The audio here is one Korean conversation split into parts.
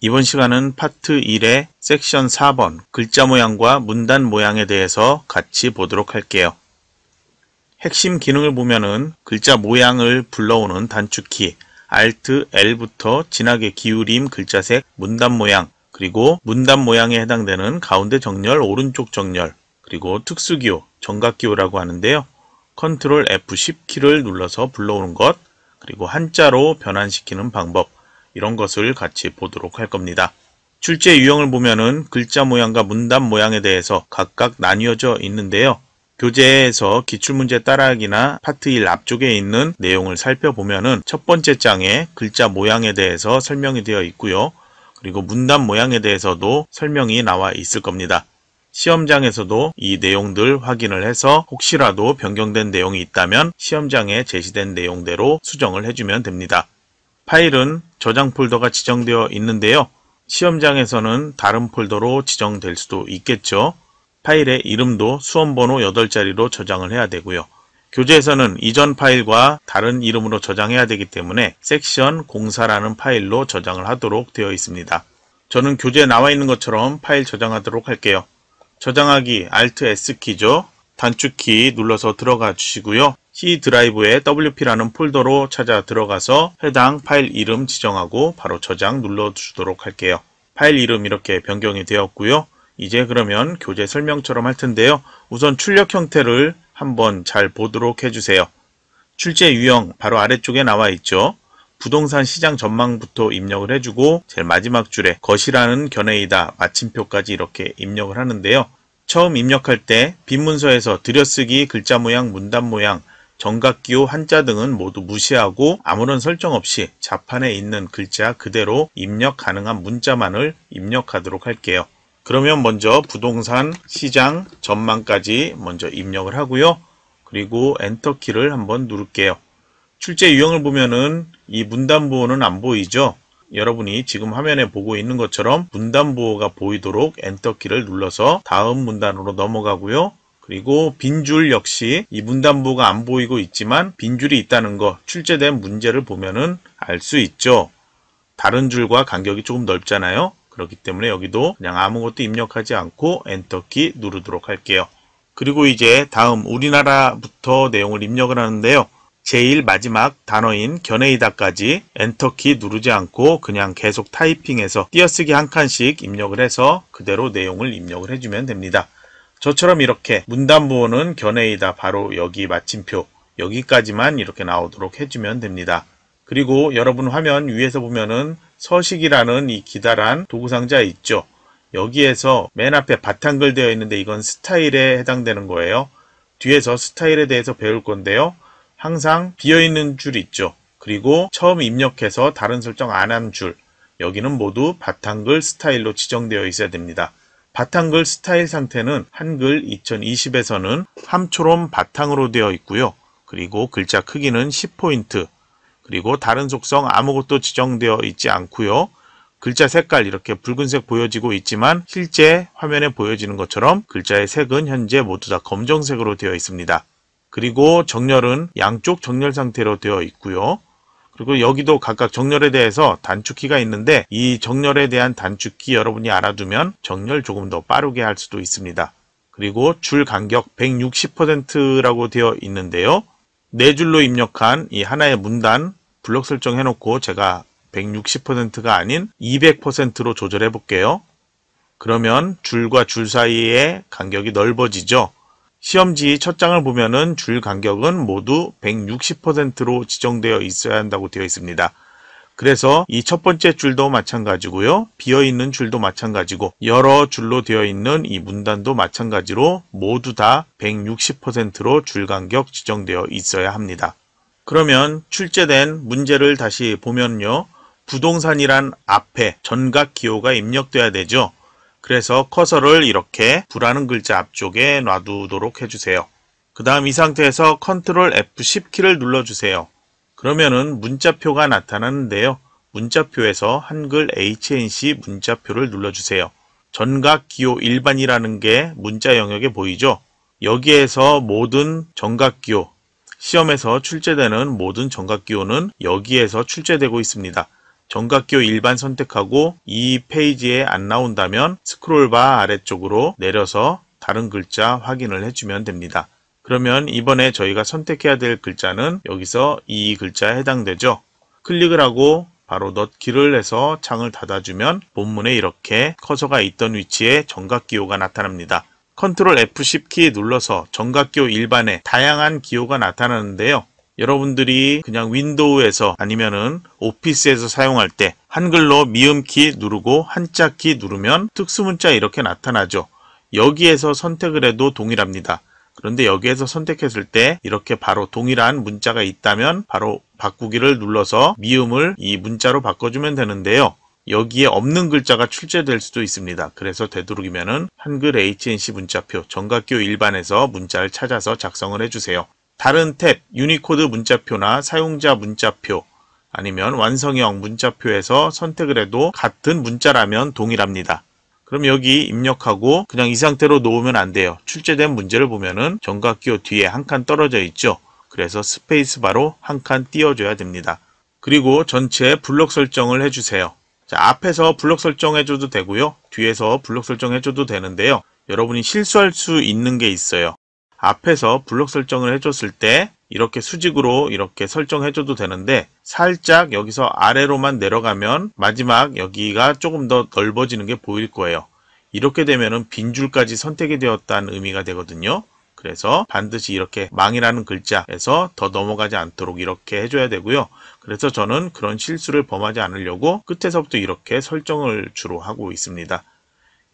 이번 시간은 파트 1의 섹션 4번 글자 모양과 문단 모양에 대해서 같이 보도록 할게요. 핵심 기능을 보면은 글자 모양을 불러오는 단축키 Alt L부터 진하게 기울임 글자색 문단 모양 그리고 문단 모양에 해당되는 가운데 정렬 오른쪽 정렬 그리고 특수기호 정각기호라고 하는데요. Ctrl F10키를 눌러서 불러오는 것 그리고 한자로 변환시키는 방법 이런 것을 같이 보도록 할 겁니다. 출제 유형을 보면은 글자 모양과 문단 모양에 대해서 각각 나뉘어져 있는데요. 교재에서 기출문제 따라하기나 파트 1 앞쪽에 있는 내용을 살펴보면은 첫 번째 장에 글자 모양에 대해서 설명이 되어 있고요. 그리고 문단 모양에 대해서도 설명이 나와 있을 겁니다. 시험장에서도 이 내용들 확인을 해서 혹시라도 변경된 내용이 있다면 시험장에 제시된 내용대로 수정을 해주면 됩니다. 파일은 저장 폴더가 지정되어 있는데요. 시험장에서는 다른 폴더로 지정될 수도 있겠죠. 파일의 이름도 수험번호 8자리로 저장을 해야 되고요. 교재에서는 이전 파일과 다른 이름으로 저장해야 되기 때문에 섹션 공사라는 파일로 저장을 하도록 되어 있습니다. 저는 교재에 나와 있는 것처럼 파일 저장하도록 할게요. 저장하기 Alt S키죠. 단축키 눌러서 들어가 주시고요. C 드라이브의 WP라는 폴더로 찾아 들어가서 해당 파일 이름 지정하고 바로 저장 눌러주도록 할게요. 파일 이름 이렇게 변경이 되었고요. 이제 그러면 교재 설명처럼 할 텐데요. 우선 출력 형태를 한번 잘 보도록 해주세요. 출제 유형 바로 아래쪽에 나와 있죠. 부동산 시장 전망부터 입력을 해주고 제일 마지막 줄에 것이라는 견해이다 마침표까지 이렇게 입력을 하는데요. 처음 입력할 때 빈문서에서 들여쓰기 글자 모양 문단 모양 정각기호 한자 등은 모두 무시하고 아무런 설정 없이 자판에 있는 글자 그대로 입력 가능한 문자만을 입력하도록 할게요. 그러면 먼저 부동산, 시장, 전망까지 먼저 입력을 하고요. 그리고 엔터키를 한번 누를게요. 출제 유형을 보면은 이 문단보호는 안 보이죠? 여러분이 지금 화면에 보고 있는 것처럼 문단보호가 보이도록 엔터키를 눌러서 다음 문단으로 넘어가고요. 그리고 빈 줄 역시 이 문단보가 안 보이고 있지만 빈줄이 있다는 거 출제된 문제를 보면은 알 수 있죠. 다른 줄과 간격이 조금 넓잖아요. 그렇기 때문에 여기도 그냥 아무것도 입력하지 않고 엔터키 누르도록 할게요. 그리고 이제 다음 우리나라부터 내용을 입력을 하는데요. 제일 마지막 단어인 견해이다까지 엔터키 누르지 않고 그냥 계속 타이핑해서 띄어쓰기 한 칸씩 입력을 해서 그대로 내용을 입력을 해주면 됩니다. 저처럼 이렇게 문단부호는 견해이다. 바로 여기 마침표 여기까지만 이렇게 나오도록 해주면 됩니다. 그리고 여러분 화면 위에서 보면은 서식이라는 이 기다란 도구상자 있죠. 여기에서 맨 앞에 바탕글 되어 있는데 이건 스타일에 해당되는 거예요. 뒤에서 스타일에 대해서 배울 건데요. 항상 비어있는 줄 있죠. 그리고 처음 입력해서 다른 설정 안 한줄 여기는 모두 바탕글 스타일로 지정되어 있어야 됩니다. 바탕글 스타일 상태는 한글 2020에서는 함초롬 바탕으로 되어 있고요. 그리고 글자 크기는 10포인트, 그리고 다른 속성 아무것도 지정되어 있지 않고요. 글자 색깔 이렇게 붉은색 보여지고 있지만 실제 화면에 보여지는 것처럼 글자의 색은 현재 모두 다 검정색으로 되어 있습니다. 그리고 정렬은 양쪽 정렬 상태로 되어 있고요. 그리고 여기도 각각 정렬에 대해서 단축키가 있는데 이 정렬에 대한 단축키 여러분이 알아두면 정렬 조금 더 빠르게 할 수도 있습니다. 그리고 줄 간격 160%라고 되어 있는데요. 네 줄로 입력한 이 하나의 문단 블록 설정 해놓고 제가 160%가 아닌 200%로 조절해 볼게요. 그러면 줄과 줄 사이의 간격이 넓어지죠. 시험지 첫 장을 보면은 줄 간격은 모두 160%로 지정되어 있어야 한다고 되어 있습니다. 그래서 이 첫 번째 줄도 마찬가지고요. 비어있는 줄도 마찬가지고 여러 줄로 되어 있는 이 문단도 마찬가지로 모두 다 160%로 줄 간격 지정되어 있어야 합니다. 그러면 출제된 문제를 다시 보면요. 부동산이란 앞에 전각 기호가 입력돼야 되죠. 그래서 커서를 이렇게 부라는 글자 앞쪽에 놔두도록 해주세요. 그 다음 이 상태에서 컨트롤 F10키를 눌러주세요. 그러면은 문자표가 나타나는데요. 문자표에서 한글 HNC 문자표를 눌러주세요. 전각 기호 일반이라는 게 문자 영역에 보이죠? 여기에서 모든 전각 기호, 시험에서 출제되는 모든 전각 기호는 여기에서 출제되고 있습니다. 정각교 일반 선택하고 이 페이지에 안 나온다면 스크롤바 아래쪽으로 내려서 다른 글자 확인을 해주면 됩니다. 그러면 이번에 저희가 선택해야 될 글자는 여기서 이 글자에 해당되죠. 클릭을 하고 바로 넣기를 해서 창을 닫아주면 본문에 이렇게 커서가 있던 위치에 정각기호가 나타납니다. 컨트롤 F10키 눌러서 정각기호 일반에 다양한 기호가 나타나는데요. 여러분들이 그냥 윈도우에서 아니면은 오피스에서 사용할 때 한글로 미음키 누르고 한자키 누르면 특수문자 이렇게 나타나죠. 여기에서 선택을 해도 동일합니다. 그런데 여기에서 선택했을 때 이렇게 바로 동일한 문자가 있다면 바로 바꾸기를 눌러서 미음을 이 문자로 바꿔주면 되는데요. 여기에 없는 글자가 출제될 수도 있습니다. 그래서 되도록이면 한글 HNC 문자표 정각교 일반에서 문자를 찾아서 작성을 해주세요. 다른 탭, 유니코드 문자표나 사용자 문자표 아니면 완성형 문자표에서 선택을 해도 같은 문자라면 동일합니다. 그럼 여기 입력하고 그냥 이 상태로 놓으면 안 돼요. 출제된 문제를 보면은 정각기호 뒤에 한 칸 떨어져 있죠. 그래서 스페이스바로 한 칸 띄워줘야 됩니다. 그리고 전체 블록 설정을 해주세요. 자, 앞에서 블록 설정해줘도 되고요. 뒤에서 블록 설정해줘도 되는데요. 여러분이 실수할 수 있는 게 있어요. 앞에서 블록 설정을 해줬을 때 이렇게 수직으로 이렇게 설정해줘도 되는데 살짝 여기서 아래로만 내려가면 마지막 여기가 조금 더 넓어지는 게 보일 거예요. 이렇게 되면은 빈 줄까지 선택이 되었다는 의미가 되거든요. 그래서 반드시 이렇게 망이라는 글자에서 더 넘어가지 않도록 이렇게 해줘야 되고요. 그래서 저는 그런 실수를 범하지 않으려고 끝에서부터 이렇게 설정을 주로 하고 있습니다.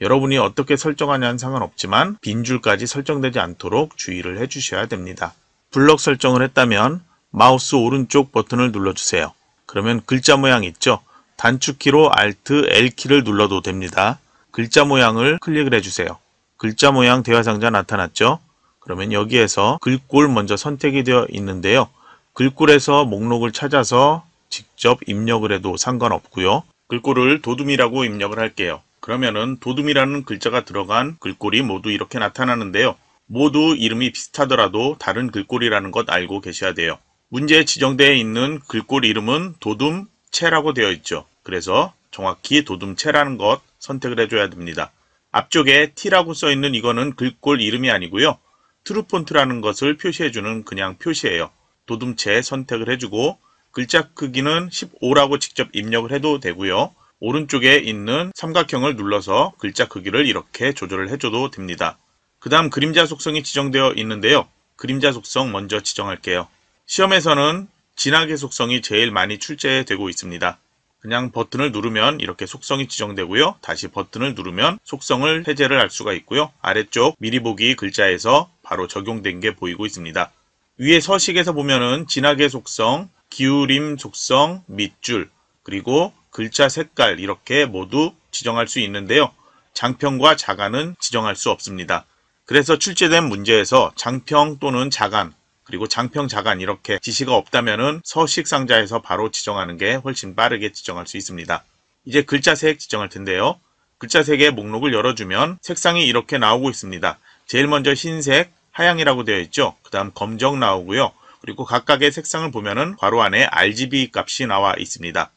여러분이 어떻게 설정하냐는 상관없지만 빈 줄까지 설정되지 않도록 주의를 해주셔야 됩니다. 블럭 설정을 했다면 마우스 오른쪽 버튼을 눌러주세요. 그러면 글자 모양 있죠? 단축키로 Alt, L키를 눌러도 됩니다. 글자 모양을 클릭을 해주세요. 글자 모양 대화 상자 나타났죠? 그러면 여기에서 글꼴 먼저 선택이 되어 있는데요. 글꼴에서 목록을 찾아서 직접 입력을 해도 상관없고요. 글꼴을 도둠이라고 입력을 할게요. 그러면은 도둠이라는 글자가 들어간 글꼴이 모두 이렇게 나타나는데요. 모두 이름이 비슷하더라도 다른 글꼴이라는 것 알고 계셔야 돼요. 문제에 지정되어 있는 글꼴 이름은 도둠체라고 되어 있죠. 그래서 정확히 도둠체라는 것 선택을 해줘야 됩니다. 앞쪽에 T라고 써 있는 이거는 글꼴 이름이 아니고요. 트루폰트라는 것을 표시해주는 그냥 표시예요. 도둠체 선택을 해주고 글자 크기는 15라고 직접 입력을 해도 되고요. 오른쪽에 있는 삼각형을 눌러서 글자 크기를 이렇게 조절을 해줘도 됩니다. 그 다음 그림자 속성이 지정되어 있는데요. 그림자 속성 먼저 지정할게요. 시험에서는 진하게 속성이 제일 많이 출제되고 있습니다. 그냥 버튼을 누르면 이렇게 속성이 지정되고요. 다시 버튼을 누르면 속성을 해제를 할 수가 있고요. 아래쪽 미리 보기 글자에서 바로 적용된 게 보이고 있습니다. 위에 서식에서 보면은 진하게 속성, 기울임 속성, 밑줄, 그리고 글자 색깔 이렇게 모두 지정할 수 있는데요. 장편과 자간은 지정할 수 없습니다. 그래서 출제된 문제에서 장평 또는 자간 그리고 장평 자간 이렇게 지시가 없다면 서식 상자에서 바로 지정하는 게 훨씬 빠르게 지정할 수 있습니다. 이제 글자 색 지정할 텐데요. 글자 색의 목록을 열어주면 색상이 이렇게 나오고 있습니다. 제일 먼저 흰색, 하양이라고 되어 있죠. 그 다음 검정 나오고요. 그리고 각각의 색상을 보면은 괄호 안에 RGB 값이 나와 있습니다.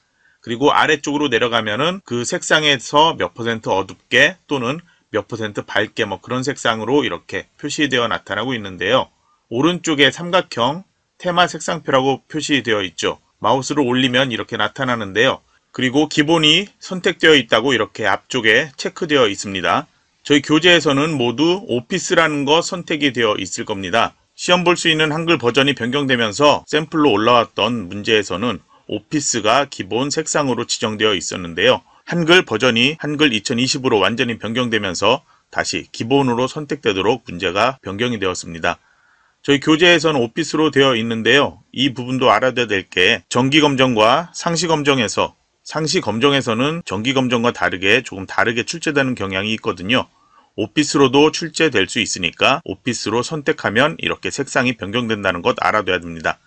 그리고 아래쪽으로 내려가면은 그 색상에서 몇 퍼센트 어둡게 또는 몇 퍼센트 밝게 뭐 그런 색상으로 이렇게 표시되어 나타나고 있는데요. 오른쪽에 삼각형 테마 색상표라고 표시되어 있죠. 마우스를 올리면 이렇게 나타나는데요. 그리고 기본이 선택되어 있다고 이렇게 앞쪽에 체크되어 있습니다. 저희 교재에서는 모두 오피스라는 거 선택이 되어 있을 겁니다. 시험 볼 수 있는 한글 버전이 변경되면서 샘플로 올라왔던 문제에서는 오피스가 기본 색상으로 지정되어 있었는데요. 한글 버전이 한글 2020으로 완전히 변경되면서 다시 기본으로 선택되도록 문제가 변경이 되었습니다. 저희 교재에서는 오피스로 되어 있는데요. 이 부분도 알아둬야 될 게 정기검정과 상시검정에서 상시검정에서는 정기검정과 다르게 조금 다르게 출제되는 경향이 있거든요. 오피스로도 출제될 수 있으니까 오피스로 선택하면 이렇게 색상이 변경된다는 것 알아둬야 됩니다.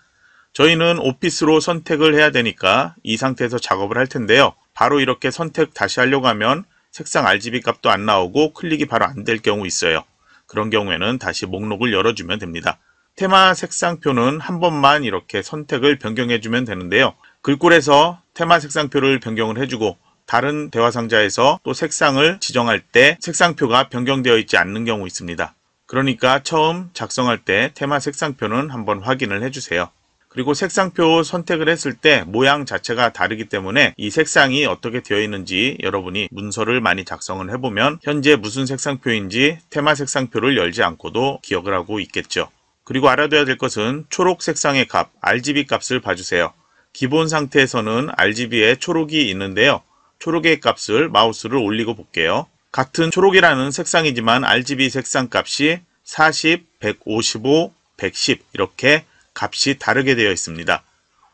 저희는 오피스로 선택을 해야 되니까 이 상태에서 작업을 할 텐데요. 바로 이렇게 선택 다시 하려고 하면 색상 RGB 값도 안 나오고 클릭이 바로 안 될 경우 있어요. 그런 경우에는 다시 목록을 열어주면 됩니다. 테마 색상표는 한 번만 이렇게 선택을 변경해주면 되는데요. 글꼴에서 테마 색상표를 변경을 해주고 다른 대화 상자에서 또 색상을 지정할 때 색상표가 변경되어 있지 않는 경우 있습니다. 그러니까 처음 작성할 때 테마 색상표는 한번 확인을 해주세요. 그리고 색상표 선택을 했을 때 모양 자체가 다르기 때문에 이 색상이 어떻게 되어 있는지 여러분이 문서를 많이 작성을 해보면 현재 무슨 색상표인지 테마 색상표를 열지 않고도 기억을 하고 있겠죠. 그리고 알아둬야 될 것은 초록 색상의 값, RGB 값을 봐주세요. 기본 상태에서는 RGB에 초록이 있는데요. 초록의 값을 마우스를 올리고 볼게요. 같은 초록이라는 색상이지만 RGB 색상 값이 40, 155, 110 이렇게 값이 다르게 되어 있습니다.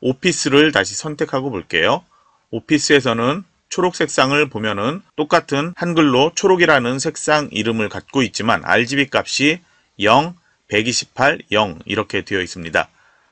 오피스를 다시 선택하고 볼게요. 오피스에서는 초록 색상을 보면은 똑같은 한글로 초록이라는 색상 이름을 갖고 있지만 RGB 값이 0, 128, 0 이렇게 되어 있습니다.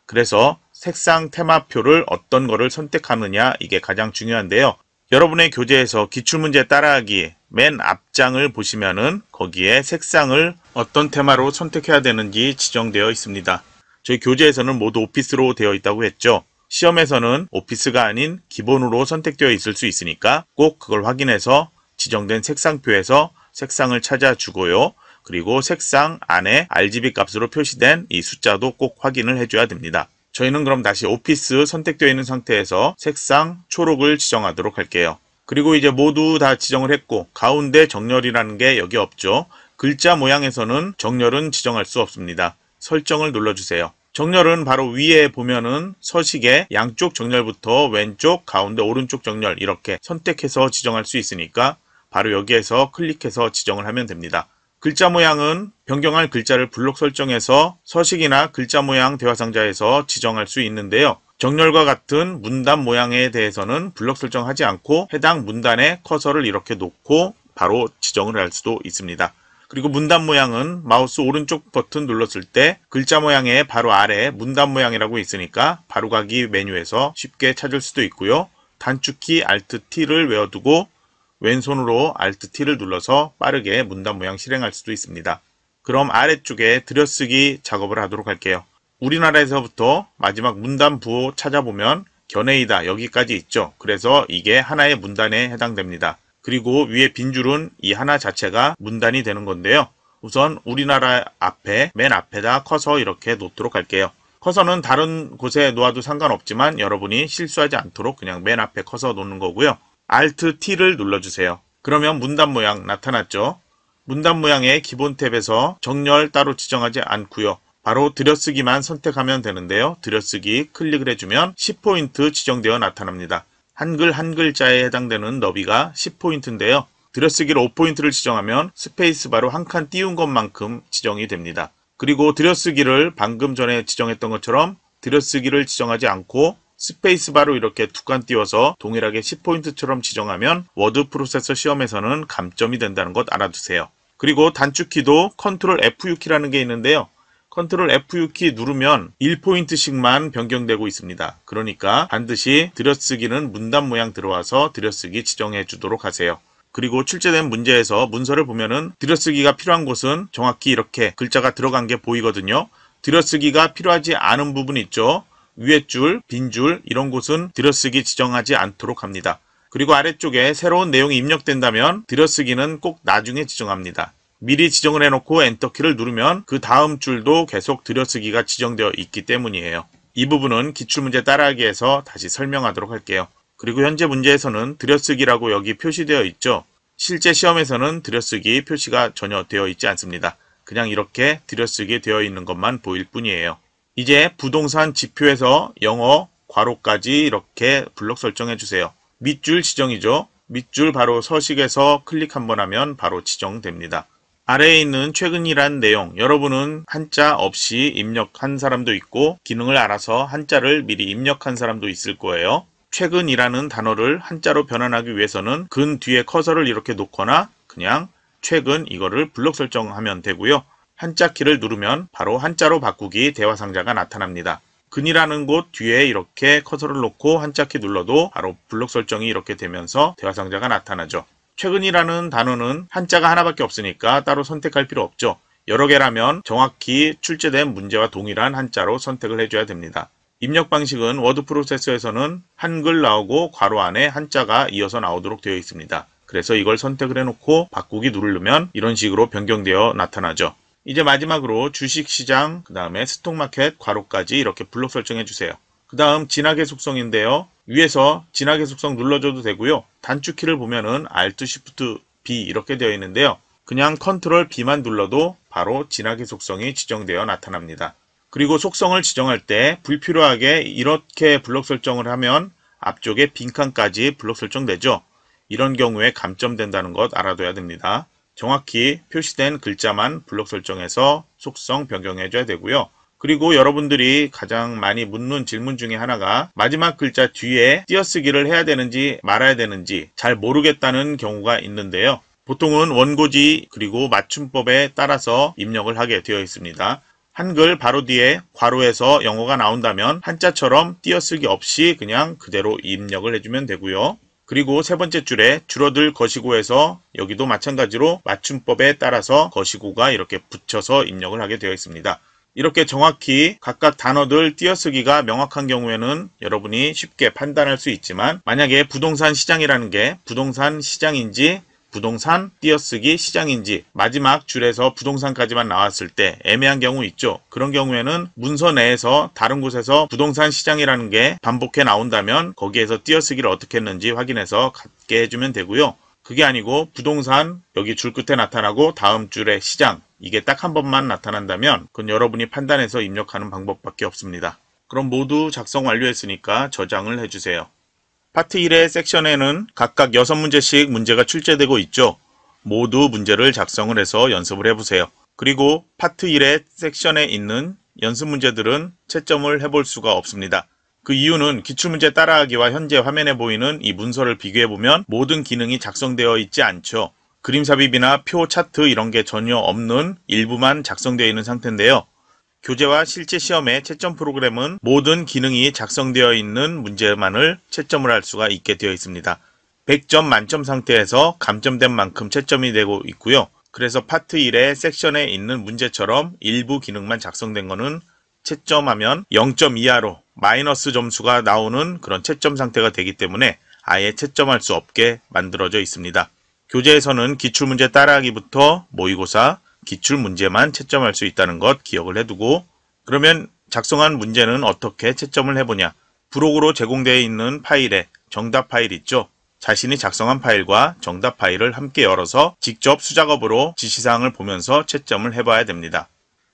그래서 색상 테마표를 어떤 거를 선택하느냐 이게 가장 중요한데요. 여러분의 교재에서 기출문제 따라하기 맨 앞장을 보시면은 거기에 색상을 어떤 테마로 선택해야 되는지 지정되어 있습니다. 저희 교재에서는 모두 오피스로 되어 있다고 했죠. 시험에서는 오피스가 아닌 기본으로 선택되어 있을 수 있으니까 꼭 그걸 확인해서 지정된 색상표에서 색상을 찾아주고요. 그리고 색상 안에 RGB 값으로 표시된 이 숫자도 꼭 확인을 해줘야 됩니다. 저희는 그럼 다시 오피스 선택되어 있는 상태에서 색상 초록을 지정하도록 할게요. 그리고 이제 모두 다 지정을 했고 가운데 정렬이라는 게 여기 없죠. 글자 모양에서는 정렬은 지정할 수 없습니다. 설정을 눌러주세요. 정렬은 바로 위에 보면은 서식의 양쪽 정렬부터 왼쪽, 가운데, 오른쪽 정렬 이렇게 선택해서 지정할 수 있으니까 바로 여기에서 클릭해서 지정을 하면 됩니다. 글자 모양은 변경할 글자를 블록 설정해서 서식이나 글자 모양 대화 상자에서 지정할 수 있는데요. 정렬과 같은 문단 모양에 대해서는 블록 설정하지 않고 해당 문단에 커서를 이렇게 놓고 바로 지정을 할 수도 있습니다. 그리고 문단 모양은 마우스 오른쪽 버튼 눌렀을 때 글자 모양의 바로 아래 문단 모양이라고 있으니까 바로가기 메뉴에서 쉽게 찾을 수도 있고요. 단축키 Alt T를 외워두고 왼손으로 Alt T를 눌러서 빠르게 문단 모양 실행할 수도 있습니다. 그럼 아래쪽에 들여쓰기 작업을 하도록 할게요. 우리나라에서부터 마지막 문단 부호 찾아보면 견해이다 여기까지 있죠. 그래서 이게 하나의 문단에 해당됩니다. 그리고 위에 빈 줄은 이 하나 자체가 문단이 되는 건데요. 우선 우리나라 앞에 맨 앞에다 커서 이렇게 놓도록 할게요. 커서는 다른 곳에 놓아도 상관없지만 여러분이 실수하지 않도록 그냥 맨 앞에 커서 놓는 거고요. Alt T를 눌러주세요. 그러면 문단 모양 나타났죠. 문단 모양의 기본 탭에서 정렬 따로 지정하지 않고요. 바로 들여쓰기만 선택하면 되는데요. 들여쓰기 클릭을 해주면 10포인트 지정되어 나타납니다. 한글 한 글자에 해당되는 너비가 10포인트인데요. 들여쓰기로 5포인트를 지정하면 스페이스바로 한 칸 띄운 것만큼 지정이 됩니다. 그리고 들여쓰기를 방금 전에 지정했던 것처럼 들여쓰기를 지정하지 않고 스페이스바로 이렇게 두 칸 띄워서 동일하게 10포인트처럼 지정하면 워드 프로세서 시험에서는 감점이 된다는 것 알아두세요. 그리고 단축키도 컨트롤 F6키라는 게 있는데요. 컨트롤 F6키 누르면 1포인트씩만 변경되고 있습니다. 그러니까 반드시 들여쓰기는 문단 모양 들어와서 들여쓰기 지정해 주도록 하세요. 그리고 출제된 문제에서 문서를 보면은 들여쓰기가 필요한 곳은 정확히 이렇게 글자가 들어간 게 보이거든요. 들여쓰기가 필요하지 않은 부분 있죠. 위에 줄, 빈 줄 이런 곳은 들여쓰기 지정하지 않도록 합니다. 그리고 아래쪽에 새로운 내용이 입력된다면 들여쓰기는 꼭 나중에 지정합니다. 미리 지정을 해놓고 엔터키를 누르면 그 다음 줄도 계속 들여쓰기가 지정되어 있기 때문이에요. 이 부분은 기출문제 따라하기에서 다시 설명하도록 할게요. 그리고 현재 문제에서는 들여쓰기라고 여기 표시되어 있죠. 실제 시험에서는 들여쓰기 표시가 전혀 되어 있지 않습니다. 그냥 이렇게 들여쓰기 되어 있는 것만 보일 뿐이에요. 이제 부동산 지표에서 영어 괄호까지 이렇게 블록 설정해 주세요. 밑줄 지정이죠. 밑줄 바로 서식에서 클릭 한번 하면 바로 지정됩니다. 아래에 있는 최근이란 내용 여러분은 한자 없이 입력한 사람도 있고 기능을 알아서 한자를 미리 입력한 사람도 있을 거예요. 최근이라는 단어를 한자로 변환하기 위해서는 근 뒤에 커서를 이렇게 놓거나 그냥 최근 이거를 블록 설정하면 되고요. 한자 키를 누르면 바로 한자로 바꾸기 대화 상자가 나타납니다. 근이라는 곳 뒤에 이렇게 커서를 놓고 한자 키 눌러도 바로 블록 설정이 이렇게 되면서 대화 상자가 나타나죠. 최근이라는 단어는 한자가 하나밖에 없으니까 따로 선택할 필요 없죠. 여러 개라면 정확히 출제된 문제와 동일한 한자로 선택을 해줘야 됩니다. 입력 방식은 워드 프로세서에서는 한글 나오고 괄호 안에 한자가 이어서 나오도록 되어 있습니다. 그래서 이걸 선택을 해놓고 바꾸기 누르면 이런 식으로 변경되어 나타나죠. 이제 마지막으로 주식시장, 그 다음에 스톡마켓, 괄호까지 이렇게 블록 설정해주세요. 그 다음 진학의 속성인데요. 위에서 진하계 속성 눌러줘도 되고요. 단축키를 보면은 Alt Shift B 이렇게 되어 있는데요. 그냥 Ctrl B만 눌러도 바로 진하계 속성이 지정되어 나타납니다. 그리고 속성을 지정할 때 불필요하게 이렇게 블록 설정을 하면 앞쪽에 빈칸까지 블록 설정되죠. 이런 경우에 감점된다는 것 알아둬야 됩니다. 정확히 표시된 글자만 블록 설정해서 속성 변경해줘야 되고요. 그리고 여러분들이 가장 많이 묻는 질문 중에 하나가 마지막 글자 뒤에 띄어쓰기를 해야 되는지 말아야 되는지 잘 모르겠다는 경우가 있는데요. 보통은 원고지 그리고 맞춤법에 따라서 입력을 하게 되어 있습니다. 한글 바로 뒤에 괄호에서 영어가 나온다면 한자처럼 띄어쓰기 없이 그냥 그대로 입력을 해주면 되고요. 그리고 세 번째 줄에 줄어들 거시고에서 여기도 마찬가지로 맞춤법에 따라서 거시고가 이렇게 붙여서 입력을 하게 되어 있습니다. 이렇게 정확히 각각 단어들 띄어쓰기가 명확한 경우에는 여러분이 쉽게 판단할 수 있지만 만약에 부동산 시장이라는 게 부동산 시장인지 부동산 띄어쓰기 시장인지 마지막 줄에서 부동산까지만 나왔을 때 애매한 경우 있죠. 그런 경우에는 문서 내에서 다른 곳에서 부동산 시장이라는 게 반복해 나온다면 거기에서 띄어쓰기를 어떻게 했는지 확인해서 갖게 해주면 되고요. 그게 아니고 부동산 여기 줄 끝에 나타나고 다음 줄에 시장 이게 딱 한 번만 나타난다면 그건 여러분이 판단해서 입력하는 방법밖에 없습니다. 그럼 모두 작성 완료했으니까 저장을 해주세요. 파트 1의 섹션에는 각각 6문제씩 문제가 출제되고 있죠. 모두 문제를 작성을 해서 연습을 해보세요. 그리고 파트 1의 섹션에 있는 연습 문제들은 채점을 해볼 수가 없습니다. 그 이유는 기출문제 따라하기와 현재 화면에 보이는 이 문서를 비교해보면 모든 기능이 작성되어 있지 않죠. 그림 삽입이나 표 차트 이런 게 전혀 없는 일부만 작성되어 있는 상태인데요. 교재와 실제 시험의 채점 프로그램은 모든 기능이 작성되어 있는 문제만을 채점을 할 수가 있게 되어 있습니다. 100점 만점 상태에서 감점된 만큼 채점이 되고 있고요. 그래서 파트 1의 섹션에 있는 문제처럼 일부 기능만 작성된 것은 채점하면 0점 이하로 마이너스 점수가 나오는 그런 채점 상태가 되기 때문에 아예 채점할 수 없게 만들어져 있습니다. 교재에서는 기출문제 따라하기부터 모의고사, 기출문제만 채점할 수 있다는 것 기억을 해두고 그러면 작성한 문제는 어떻게 채점을 해보냐 부록으로 제공되어 있는 파일에 정답 파일 있죠? 자신이 작성한 파일과 정답 파일을 함께 열어서 직접 수작업으로 지시사항을 보면서 채점을 해봐야 됩니다.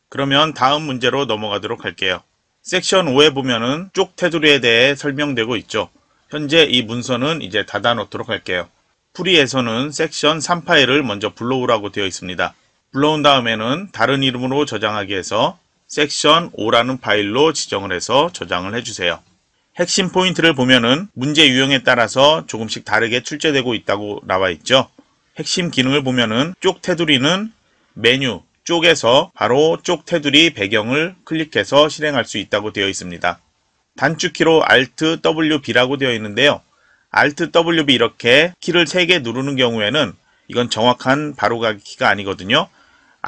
그러면 다음 문제로 넘어가도록 할게요. 섹션 5에 보면은 쪽 테두리에 대해 설명되고 있죠. 현재 이 문서는 이제 닫아놓도록 할게요. 프리에서는 섹션 3파일을 먼저 불러오라고 되어 있습니다. 불러온 다음에는 다른 이름으로 저장하기 해서 섹션 5라는 파일로 지정을 해서 저장을 해주세요. 핵심 포인트를 보면은 문제 유형에 따라서 조금씩 다르게 출제되고 있다고 나와 있죠. 핵심 기능을 보면은 쪽 테두리는 메뉴 쪽에서 바로 쪽 테두리 배경을 클릭해서 실행할 수 있다고 되어 있습니다. 단축키로 Alt WB라고 되어 있는데요. Alt WB 이렇게 키를 3개 누르는 경우에는 이건 정확한 바로가기 키가 아니거든요.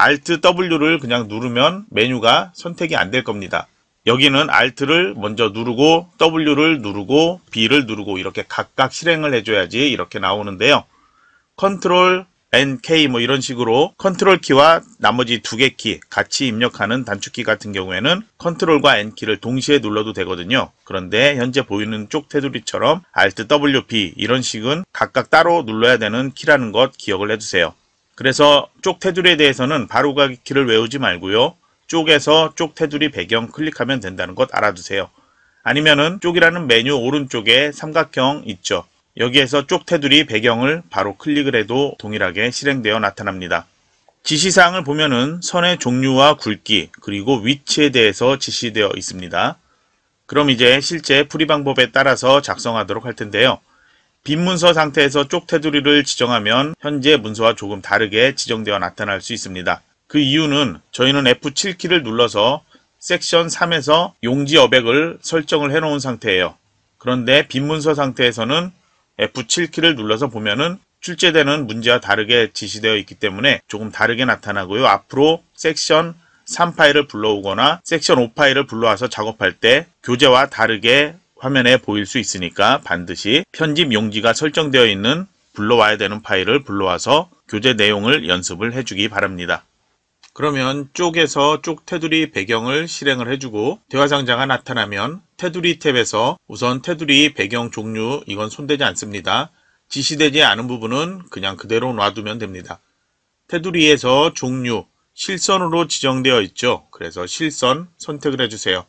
Alt W를 그냥 누르면 메뉴가 선택이 안 될 겁니다. 여기는 Alt를 먼저 누르고 W를 누르고 B를 누르고 이렇게 각각 실행을 해줘야지 이렇게 나오는데요. 컨트롤 NK 뭐 이런 식으로 컨트롤 키와 나머지 두 개 키 같이 입력하는 단축키 같은 경우에는 컨트롤과 N키를 동시에 눌러도 되거든요. 그런데 현재 보이는 쪽 테두리처럼 Alt WP 이런 식은 각각 따로 눌러야 되는 키라는 것 기억을 해두세요. 그래서 쪽 테두리에 대해서는 바로가기 키를 외우지 말고요. 쪽에서 쪽 테두리 배경 클릭하면 된다는 것 알아두세요. 아니면은 쪽이라는 메뉴 오른쪽에 삼각형 있죠. 여기에서 쪽 테두리 배경을 바로 클릭을 해도 동일하게 실행되어 나타납니다. 지시사항을 보면은 선의 종류와 굵기 그리고 위치에 대해서 지시되어 있습니다. 그럼 이제 실제 풀이 방법에 따라서 작성하도록 할 텐데요. 빈 문서 상태에서 쪽 테두리를 지정하면 현재 문서와 조금 다르게 지정되어 나타날 수 있습니다. 그 이유는 저희는 F7키를 눌러서 섹션 3에서 용지 여백을 설정을 해놓은 상태예요. 그런데 빈 문서 상태에서는 F7키를 눌러서 보면은 출제되는 문제와 다르게 지시되어 있기 때문에 조금 다르게 나타나고요. 앞으로 섹션 3 파일을 불러오거나 섹션 5 파일을 불러와서 작업할 때 교재와 다르게 화면에 보일 수 있으니까 반드시 편집 용지가 설정되어 있는 불러와야 되는 파일을 불러와서 교재 내용을 연습을 해주기 바랍니다. 그러면 쪽에서 쪽 테두리 배경을 실행을 해주고 대화 상자가 나타나면 테두리 탭에서 우선 테두리 배경 종류 이건 손대지 않습니다. 지시되지 않은 부분은 그냥 그대로 놔두면 됩니다. 테두리에서 종류, 실선으로 지정되어 있죠. 그래서 실선 선택을 해주세요.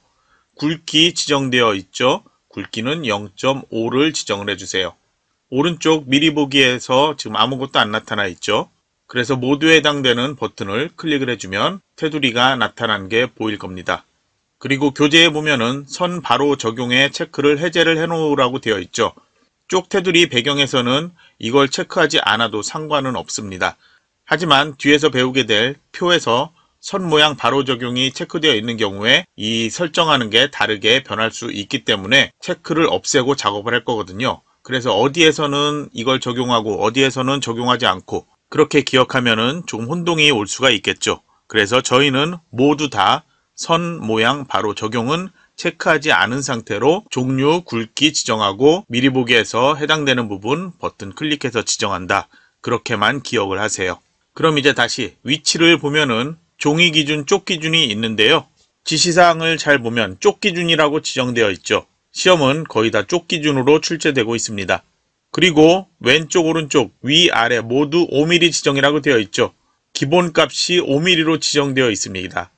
굵기 지정되어 있죠. 굵기는 0.5를 지정을 해주세요. 오른쪽 미리 보기에서 지금 아무것도 안 나타나 있죠. 그래서 모두에 해당되는 버튼을 클릭을 해주면 테두리가 나타난 게 보일 겁니다. 그리고 교재에 보면은 선 바로 적용에 체크를 해제를 해놓으라고 되어 있죠. 쪽 테두리 배경에서는 이걸 체크하지 않아도 상관은 없습니다. 하지만 뒤에서 배우게 될 표에서 선 모양 바로 적용이 체크되어 있는 경우에 이 설정하는 게 다르게 변할 수 있기 때문에 체크를 없애고 작업을 할 거거든요. 그래서 어디에서는 이걸 적용하고 어디에서는 적용하지 않고 그렇게 기억하면은 조금 혼동이 올 수가 있겠죠. 그래서 저희는 모두 다선 모양 바로 적용은 체크하지 않은 상태로 종류, 굵기 지정하고 미리 보기에서 해당되는 부분 버튼 클릭해서 지정한다. 그렇게만 기억을 하세요. 그럼 이제 다시 위치를 보면은 종이 기준, 쪽 기준이 있는데요. 지시사항을 잘 보면 쪽 기준이라고 지정되어 있죠. 시험은 거의 다 쪽 기준으로 출제되고 있습니다. 그리고 왼쪽, 오른쪽, 위, 아래 모두 5mm 지정이라고 되어 있죠. 기본값이 5mm로 지정되어 있습니다.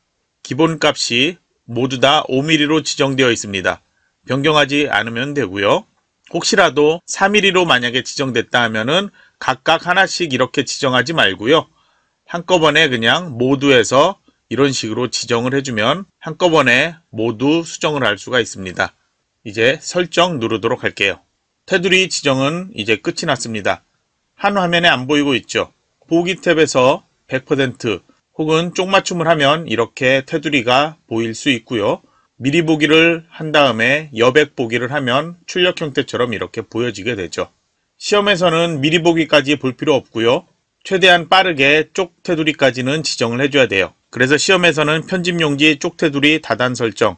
기본값이 모두 다 5mm로 지정되어 있습니다. 변경하지 않으면 되고요. 혹시라도 4mm로 만약에 지정됐다 하면은 각각 하나씩 이렇게 지정하지 말고요. 한꺼번에 그냥 모두에서 이런 식으로 지정을 해주면 한꺼번에 모두 수정을 할 수가 있습니다. 이제 설정 누르도록 할게요. 테두리 지정은 이제 끝이 났습니다. 한 화면에 안 보이고 있죠. 보기 탭에서 100% 혹은 쪽맞춤을 하면 이렇게 테두리가 보일 수 있고요. 미리 보기를 한 다음에 여백 보기를 하면 출력 형태처럼 이렇게 보여지게 되죠. 시험에서는 미리 보기까지 볼 필요 없고요. 최대한 빠르게 쪽 테두리까지는 지정을 해줘야 돼요. 그래서 시험에서는 편집용지 쪽 테두리 다단 설정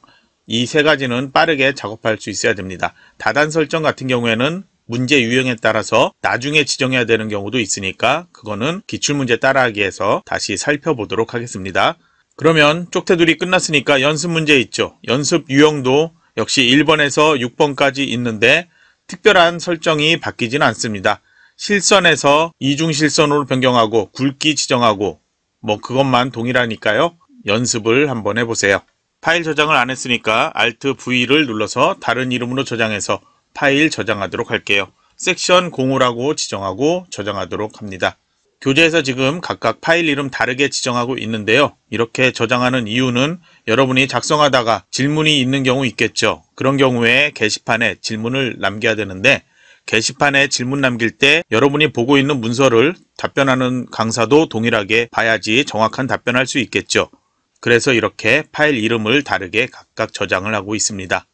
이 세 가지는 빠르게 작업할 수 있어야 됩니다. 다단 설정 같은 경우에는 문제 유형에 따라서 나중에 지정해야 되는 경우도 있으니까 그거는 기출문제 따라하기에서 다시 살펴보도록 하겠습니다. 그러면 쪽태둘이 끝났으니까 연습 문제 있죠. 연습 유형도 역시 1번에서 6번까지 있는데 특별한 설정이 바뀌진 않습니다. 실선에서 이중실선으로 변경하고 굵기 지정하고 뭐 그것만 동일하니까요. 연습을 한번 해보세요. 파일 저장을 안 했으니까 Alt V를 눌러서 다른 이름으로 저장해서 파일 저장하도록 할게요. 섹션 05라고 지정하고 저장하도록 합니다. 교재에서 지금 각각 파일 이름 다르게 지정하고 있는데요. 이렇게 저장하는 이유는 여러분이 작성하다가 질문이 있는 경우 있겠죠. 그런 경우에 게시판에 질문을 남겨야 되는데 게시판에 질문 남길 때 여러분이 보고 있는 문서를 답변하는 강사도 동일하게 봐야지 정확한 답변할 수 있겠죠. 그래서 이렇게 파일 이름을 다르게 각각 저장을 하고 있습니다.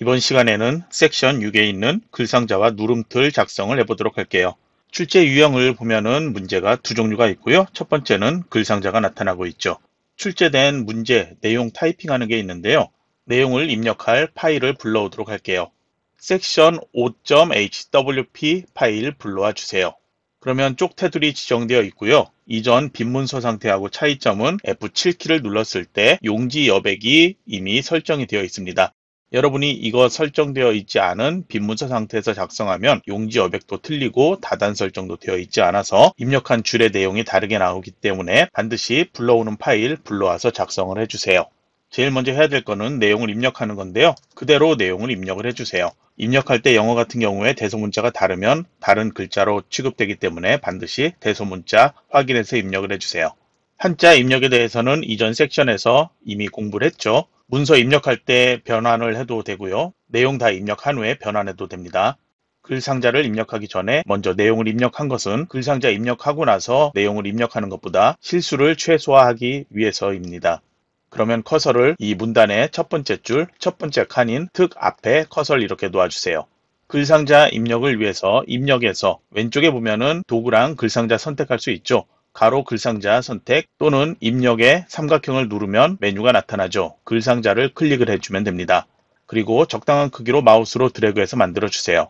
이번 시간에는 섹션 6에 있는 글상자와 누름틀 작성을 해보도록 할게요. 출제 유형을 보면은 문제가 두 종류가 있고요. 첫 번째는 글상자가 나타나고 있죠. 출제된 문제, 내용 타이핑하는 게 있는데요. 내용을 입력할 파일을 불러오도록 할게요. 섹션 5.hwp 파일 불러와 주세요. 그러면 쪽 테두리 지정되어 있고요. 이전 빈문서 상태하고 차이점은 F7키를 눌렀을 때 용지 여백이 이미 설정이 되어 있습니다. 여러분이 이거 설정되어 있지 않은 빈 문서 상태에서 작성하면 용지 여백도 틀리고 다단 설정도 되어 있지 않아서 입력한 줄의 내용이 다르게 나오기 때문에 반드시 불러오는 파일 불러와서 작성을 해주세요. 제일 먼저 해야 될 거는 내용을 입력하는 건데요. 그대로 내용을 입력을 해주세요. 입력할 때 영어 같은 경우에 대소문자가 다르면 다른 글자로 취급되기 때문에 반드시 대소문자 확인해서 입력을 해주세요. 한자 입력에 대해서는 이전 섹션에서 이미 공부를 했죠. 문서 입력할 때 변환을 해도 되고요. 내용 다 입력한 후에 변환해도 됩니다. 글 상자를 입력하기 전에 먼저 내용을 입력한 것은 글 상자 입력하고 나서 내용을 입력하는 것보다 실수를 최소화하기 위해서입니다. 그러면 커서를 이 문단의 첫 번째 줄, 첫 번째 칸인 특 앞에 커서를 이렇게 놓아주세요. 글상자 입력을 위해서 입력에서 왼쪽에 보면은 도구랑 글상자 선택할 수 있죠. 가로 글상자 선택 또는 입력에 삼각형을 누르면 메뉴가 나타나죠. 글상자를 클릭을 해주면 됩니다. 그리고 적당한 크기로 마우스로 드래그해서 만들어주세요.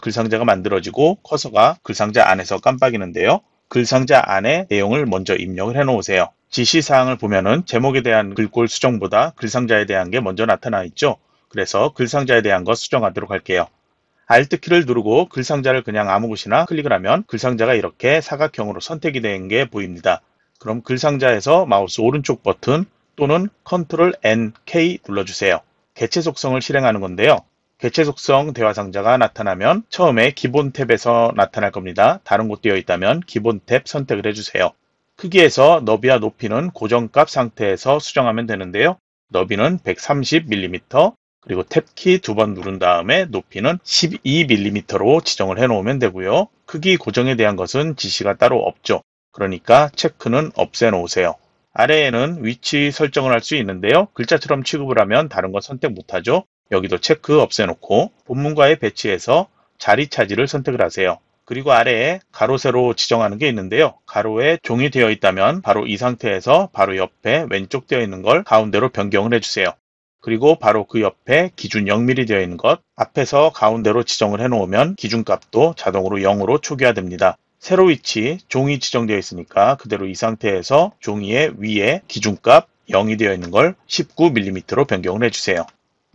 글상자가 만들어지고 커서가 글상자 안에서 깜빡이는데요. 글상자 안에 내용을 먼저 입력을 해놓으세요. 지시사항을 보면은 제목에 대한 글꼴 수정보다 글상자에 대한 게 먼저 나타나 있죠. 그래서 글상자에 대한 거 수정하도록 할게요. Alt키를 누르고 글상자를 그냥 아무 곳이나 클릭을 하면 글상자가 이렇게 사각형으로 선택이 된 게 보입니다. 그럼 글상자에서 마우스 오른쪽 버튼 또는 Ctrl N, K 눌러주세요. 개체 속성을 실행하는 건데요. 개체 속성 대화 상자가 나타나면 처음에 기본 탭에서 나타날 겁니다. 다른 곳 되어 있다면 기본 탭 선택을 해주세요. 크기에서 너비와 높이는 고정값 상태에서 수정하면 되는데요. 너비는 130mm, 그리고 탭키 두 번 누른 다음에 높이는 12mm로 지정을 해놓으면 되고요. 크기 고정에 대한 것은 지시가 따로 없죠. 그러니까 체크는 없애놓으세요. 아래에는 위치 설정을 할 수 있는데요. 글자처럼 취급을 하면 다른 건 선택 못하죠. 여기도 체크 없애놓고 본문과에 배치해서 자리 차지를 선택을 하세요. 그리고 아래에 가로 세로 지정하는 게 있는데요. 가로에 종이 되어 있다면 바로 이 상태에서 바로 옆에 왼쪽 되어 있는 걸 가운데로 변경을 해주세요. 그리고 바로 그 옆에 기준 0mm 되어 있는 것 앞에서 가운데로 지정을 해 놓으면 기준값도 자동으로 0으로 초기화됩니다. 세로 위치 종이 지정되어 있으니까 그대로 이 상태에서 종이의 위에 기준값 0이 되어 있는 걸 19mm로 변경을 해주세요.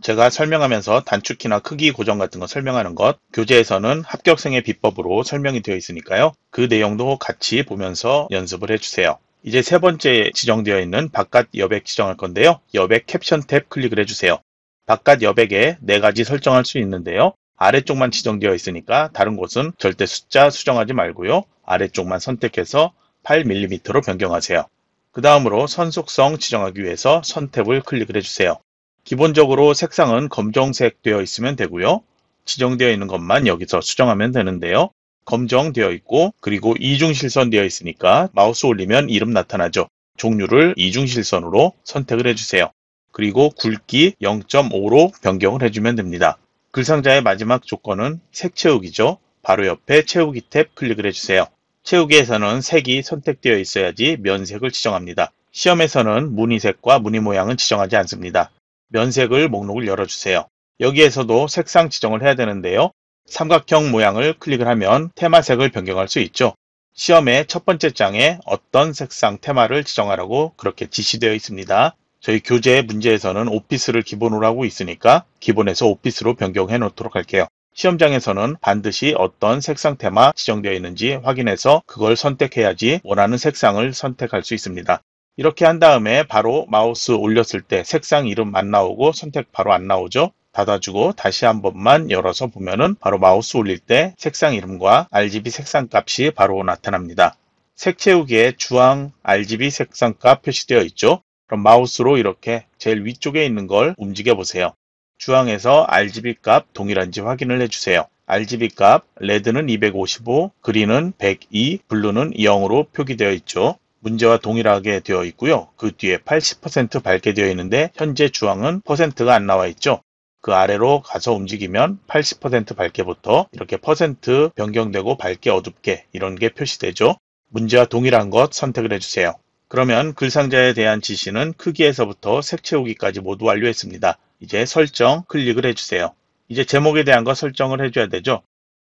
제가 설명하면서 단축키나 크기 고정 같은 거 설명하는 것, 교재에서는 합격생의 비법으로 설명이 되어 있으니까요. 그 내용도 같이 보면서 연습을 해주세요. 이제 세 번째 지정되어 있는 바깥 여백 지정할 건데요. 여백 캡션 탭 클릭을 해주세요. 바깥 여백에 네 가지 설정할 수 있는데요. 아래쪽만 지정되어 있으니까 다른 곳은 절대 숫자 수정하지 말고요. 아래쪽만 선택해서 8mm로 변경하세요. 그 다음으로 선속성 지정하기 위해서 선탭을 클릭을 해주세요. 기본적으로 색상은 검정색 되어 있으면 되고요. 지정되어 있는 것만 여기서 수정하면 되는데요. 검정되어 있고 그리고 이중 실선되어 있으니까 마우스 올리면 이름 나타나죠. 종류를 이중 실선으로 선택을 해주세요. 그리고 굵기 0.5로 변경을 해주면 됩니다. 글상자의 마지막 조건은 색 채우기죠. 바로 옆에 채우기 탭 클릭을 해주세요. 채우기에서는 색이 선택되어 있어야지 면색을 지정합니다. 시험에서는 무늬색과 무늬 모양은 지정하지 않습니다. 면색을 목록을 열어주세요. 여기에서도 색상 지정을 해야 되는데요. 삼각형 모양을 클릭을 하면 테마색을 변경할 수 있죠. 시험의 첫 번째 장에 어떤 색상 테마를 지정하라고 그렇게 지시되어 있습니다. 저희 교재 문제에서는 오피스를 기본으로 하고 있으니까 기본에서 오피스로 변경해 놓도록 할게요. 시험장에서는 반드시 어떤 색상 테마 지정되어 있는지 확인해서 그걸 선택해야지 원하는 색상을 선택할 수 있습니다. 이렇게 한 다음에 바로 마우스 올렸을 때 색상 이름 안 나오고 선택 바로 안 나오죠? 닫아주고 다시 한 번만 열어서 보면은 바로 마우스 올릴 때 색상 이름과 RGB 색상 값이 바로 나타납니다. 색 채우기에 주황 RGB 색상값 표시되어 있죠. 그럼 마우스로 이렇게 제일 위쪽에 있는 걸 움직여 보세요. 주황에서 RGB 값 동일한지 확인을 해주세요. RGB 값, 레드는 255, 그린은 102, 블루는 0으로 표기되어 있죠. 문제와 동일하게 되어 있고요. 그 뒤에 80% 밝게 되어 있는데 현재 주황은 퍼센트가 안 나와 있죠. 그 아래로 가서 움직이면 80% 밝게부터 이렇게 퍼센트 변경되고 밝게 어둡게 이런 게 표시되죠. 문제와 동일한 것 선택을 해주세요. 그러면 글상자에 대한 지시는 크기에서부터 색 채우기까지 모두 완료했습니다. 이제 설정 클릭을 해주세요. 이제 제목에 대한 것 설정을 해줘야 되죠.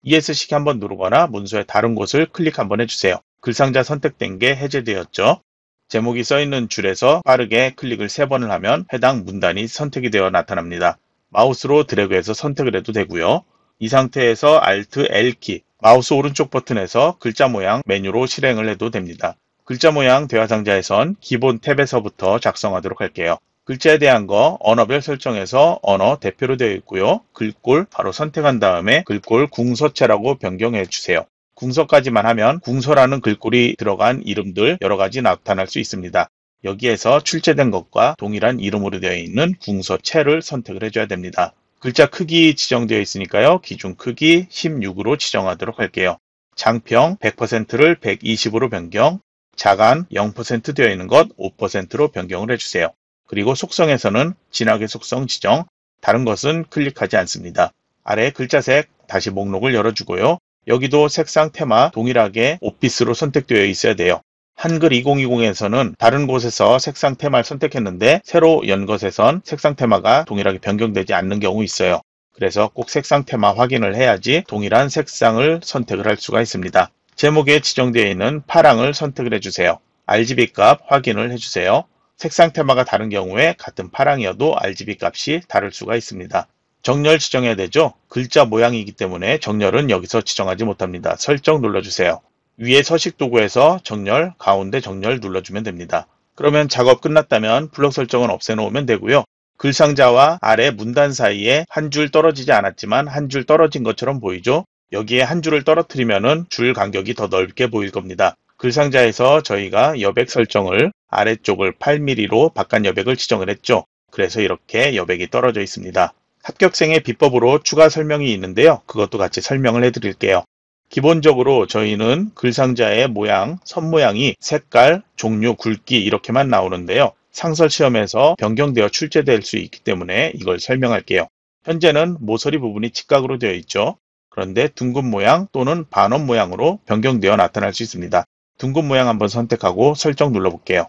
ESC 한번 누르거나 문서의 다른 곳을 클릭 한번 해주세요. 글상자 선택된 게 해제되었죠. 제목이 써있는 줄에서 빠르게 클릭을 3번을 하면 해당 문단이 선택이 되어 나타납니다. 마우스로 드래그해서 선택을 해도 되고요. 이 상태에서 Alt L키, 마우스 오른쪽 버튼에서 글자 모양 메뉴로 실행을 해도 됩니다. 글자 모양 대화 상자에선 기본 탭에서부터 작성하도록 할게요. 글자에 대한 거 언어별 설정에서 언어 대표로 되어 있고요. 글꼴 바로 선택한 다음에 글꼴 궁서체라고 변경해 주세요. 궁서까지만 하면 궁서라는 글꼴이 들어간 이름들 여러 가지 나타날 수 있습니다. 여기에서 출제된 것과 동일한 이름으로 되어 있는 궁서체를 선택을 해줘야 됩니다. 글자 크기 지정되어 있으니까요. 기준 크기 16으로 지정하도록 할게요. 장평 100%를 120으로 변경, 자간 0% 되어 있는 것 5%로 변경을 해주세요. 그리고 속성에서는 진하게 속성 지정, 다른 것은 클릭하지 않습니다. 아래 글자색 다시 목록을 열어주고요. 여기도 색상 테마 동일하게 오피스로 선택되어 있어야 돼요. 한글 2020에서는 다른 곳에서 색상 테마를 선택했는데 새로 연 것에선 색상 테마가 동일하게 변경되지 않는 경우 있어요. 그래서 꼭 색상 테마 확인을 해야지 동일한 색상을 선택을 할 수가 있습니다. 제목에 지정되어 있는 파랑을 선택을 해주세요. RGB 값 확인을 해주세요. 색상 테마가 다른 경우에 같은 파랑이어도 RGB 값이 다를 수가 있습니다. 정렬 지정해야 되죠? 글자 모양이기 때문에 정렬은 여기서 지정하지 못합니다. 설정 눌러주세요. 위에 서식 도구에서 정렬, 가운데 정렬 눌러주면 됩니다. 그러면 작업 끝났다면 블록 설정은 없애놓으면 되고요. 글상자와 아래 문단 사이에 한 줄 떨어지지 않았지만 한 줄 떨어진 것처럼 보이죠? 여기에 한 줄을 떨어뜨리면 줄 간격이 더 넓게 보일 겁니다. 글상자에서 저희가 여백 설정을 아래쪽을 8mm로 바깥 여백을 지정을 했죠. 그래서 이렇게 여백이 떨어져 있습니다. 합격생의 비법으로 추가 설명이 있는데요. 그것도 같이 설명을 해드릴게요. 기본적으로 저희는 글상자의 모양, 선 모양이 색깔, 종류, 굵기 이렇게만 나오는데요. 상설 시험에서 변경되어 출제될 수 있기 때문에 이걸 설명할게요. 현재는 모서리 부분이 직각으로 되어 있죠. 그런데 둥근 모양 또는 반원 모양으로 변경되어 나타날 수 있습니다. 둥근 모양 한번 선택하고 설정 눌러볼게요.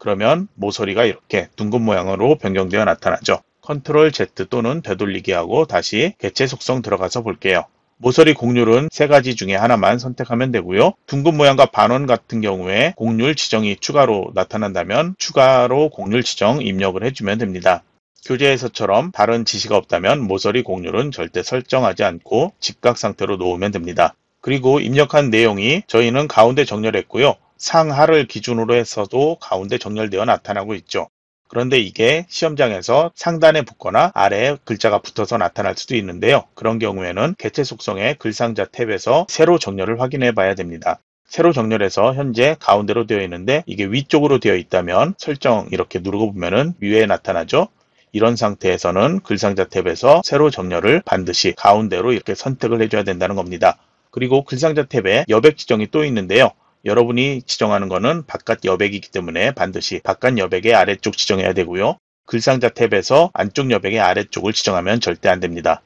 그러면 모서리가 이렇게 둥근 모양으로 변경되어 나타나죠. 컨트롤 Z 또는 되돌리기 하고 다시 개체 속성 들어가서 볼게요. 모서리 곡률은 세 가지 중에 하나만 선택하면 되고요. 둥근 모양과 반원 같은 경우에 곡률 지정이 추가로 나타난다면 추가로 곡률 지정 입력을 해주면 됩니다. 교재에서처럼 다른 지시가 없다면 모서리 곡률은 절대 설정하지 않고 직각 상태로 놓으면 됩니다. 그리고 입력한 내용이 저희는 가운데 정렬했고요. 상하를 기준으로 해서도 가운데 정렬되어 나타나고 있죠. 그런데 이게 시험장에서 상단에 붙거나 아래에 글자가 붙어서 나타날 수도 있는데요. 그런 경우에는 개체 속성의 글상자 탭에서 세로 정렬을 확인해 봐야 됩니다. 세로 정렬에서 현재 가운데로 되어 있는데 이게 위쪽으로 되어 있다면 설정 이렇게 누르고 보면은 위에 나타나죠. 이런 상태에서는 글상자 탭에서 세로 정렬을 반드시 가운데로 이렇게 선택을 해줘야 된다는 겁니다. 그리고 글상자 탭에 여백 지정이 또 있는데요. 여러분이 지정하는 것은 바깥 여백이기 때문에 반드시 바깥 여백의 아래쪽 지정해야 되고요. 글상자 탭에서 안쪽 여백의 아래쪽을 지정하면 절대 안 됩니다.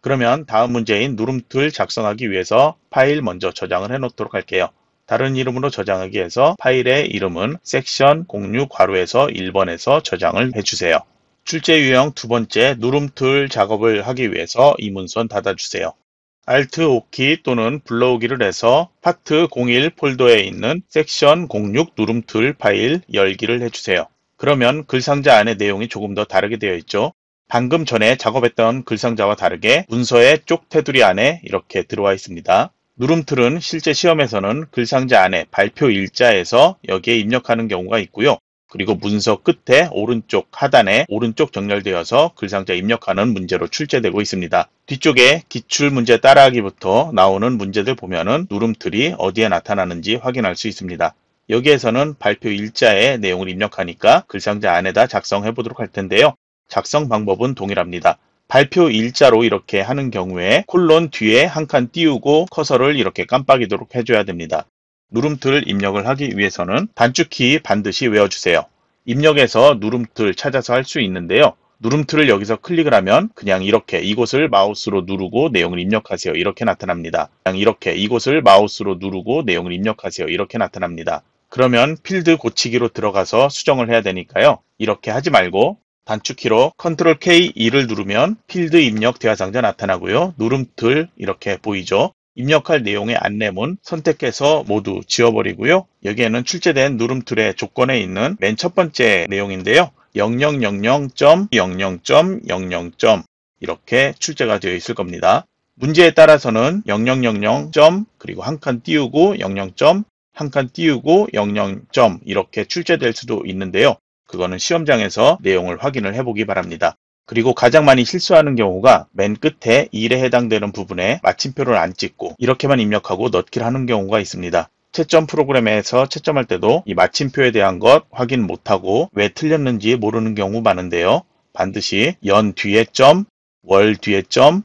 그러면 다음 문제인 누름틀 작성하기 위해서 파일 먼저 저장을 해 놓도록 할게요. 다른 이름으로 저장하기 위해서 파일의 이름은 섹션 06 괄호에서 1번에서 저장을 해주세요. 출제 유형 두 번째 누름틀 작업을 하기 위해서 이 문선 닫아주세요. Alt 오키 또는 불러오기를 해서 파트 01 폴더에 있는 섹션 06 누름툴 파일 열기를 해주세요. 그러면 글상자 안의 내용이 조금 더 다르게 되어 있죠. 방금 전에 작업했던 글상자와 다르게 문서의 쪽 테두리 안에 이렇게 들어와 있습니다. 누름툴은 실제 시험에서는 글상자 안에 발표 일자에서 여기에 입력하는 경우가 있고요. 그리고 문서 끝에 오른쪽 하단에 오른쪽 정렬되어서 글상자 입력하는 문제로 출제되고 있습니다. 뒤쪽에 기출 문제 따라하기부터 나오는 문제들 보면은 누름틀이 어디에 나타나는지 확인할 수 있습니다. 여기에서는 발표 일자의 내용을 입력하니까 글상자 안에다 작성해 보도록 할 텐데요. 작성 방법은 동일합니다. 발표 일자로 이렇게 하는 경우에 콜론 뒤에 한 칸 띄우고 커서를 이렇게 깜빡이도록 해줘야 됩니다. 누름틀 입력을 하기 위해서는 단축키 반드시 외워주세요. 입력에서 누름틀 찾아서 할 수 있는데요. 누름틀을 여기서 클릭을 하면 그냥 이렇게 이곳을 마우스로 누르고 내용을 입력하세요. 이렇게 나타납니다. 그냥 이렇게 이곳을 마우스로 누르고 내용을 입력하세요. 이렇게 나타납니다. 그러면 필드 고치기로 들어가서 수정을 해야 되니까요. 이렇게 하지 말고 단축키로 Ctrl K 2를 누르면 필드 입력 대화 상자 나타나고요. 누름틀 이렇게 보이죠. 입력할 내용의 안내문 선택해서 모두 지워버리고요. 여기에는 출제된 누름툴의 조건에 있는 맨 첫 번째 내용인데요. 0000.00.00. 이렇게 출제가 되어 있을 겁니다. 문제에 따라서는 0000. 그리고 한 칸 띄우고 00. 한 칸 띄우고 00. 이렇게 출제될 수도 있는데요. 그거는 시험장에서 내용을 확인을 해보기 바랍니다. 그리고 가장 많이 실수하는 경우가 맨 끝에 1에 해당되는 부분에 마침표를 안 찍고 이렇게만 입력하고 넣기를 하는 경우가 있습니다. 채점 프로그램에서 채점할 때도 이 마침표에 대한 것 확인 못하고 왜 틀렸는지 모르는 경우 많은데요. 반드시 연 뒤에 점, 월 뒤에 점,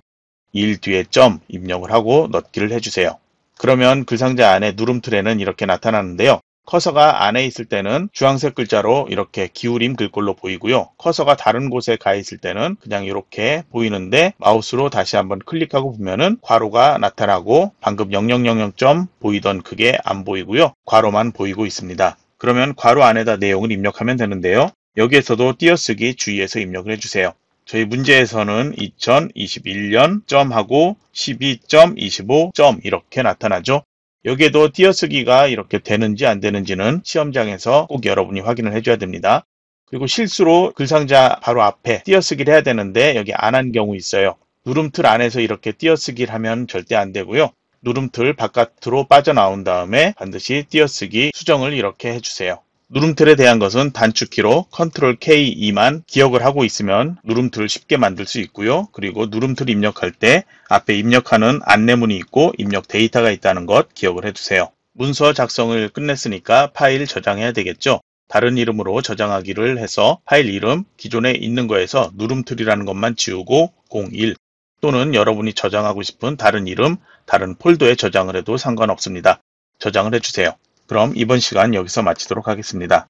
일 뒤에 점 입력을 하고 넣기를 해주세요. 그러면 글 상자 안에 누름틀에는 이렇게 나타나는데요. 커서가 안에 있을 때는 주황색 글자로 이렇게 기울임 글꼴로 보이고요. 커서가 다른 곳에 가 있을 때는 그냥 이렇게 보이는데 마우스로 다시 한번 클릭하고 보면은 괄호가 나타나고 방금 0000점 보이던 그게 안 보이고요. 괄호만 보이고 있습니다. 그러면 괄호 안에다 내용을 입력하면 되는데요. 여기에서도 띄어쓰기 주의해서 입력을 해주세요. 저희 문제에서는 2021년 점하고 12.25점 이렇게 나타나죠. 여기에도 띄어쓰기가 이렇게 되는지 안 되는지는 시험장에서 꼭 여러분이 확인을 해줘야 됩니다. 그리고 실수로 글상자 바로 앞에 띄어쓰기를 해야 되는데 여기 안 한 경우 있어요. 누름틀 안에서 이렇게 띄어쓰기를 하면 절대 안 되고요. 누름틀 바깥으로 빠져나온 다음에 반드시 띄어쓰기 수정을 이렇게 해주세요. 누름틀에 대한 것은 단축키로 컨트롤 K 2만 기억을 하고 있으면 누름틀 쉽게 만들 수 있고요. 그리고 누름틀 입력할 때 앞에 입력하는 안내문이 있고 입력 데이터가 있다는 것 기억을 해두세요. 문서 작성을 끝냈으니까 파일 저장해야 되겠죠. 다른 이름으로 저장하기를 해서 파일 이름 기존에 있는 거에서 누름틀이라는 것만 지우고 01 또는 여러분이 저장하고 싶은 다른 이름, 다른 폴더에 저장을 해도 상관없습니다. 저장을 해주세요. 그럼 이번 시간 여기서 마치도록 하겠습니다.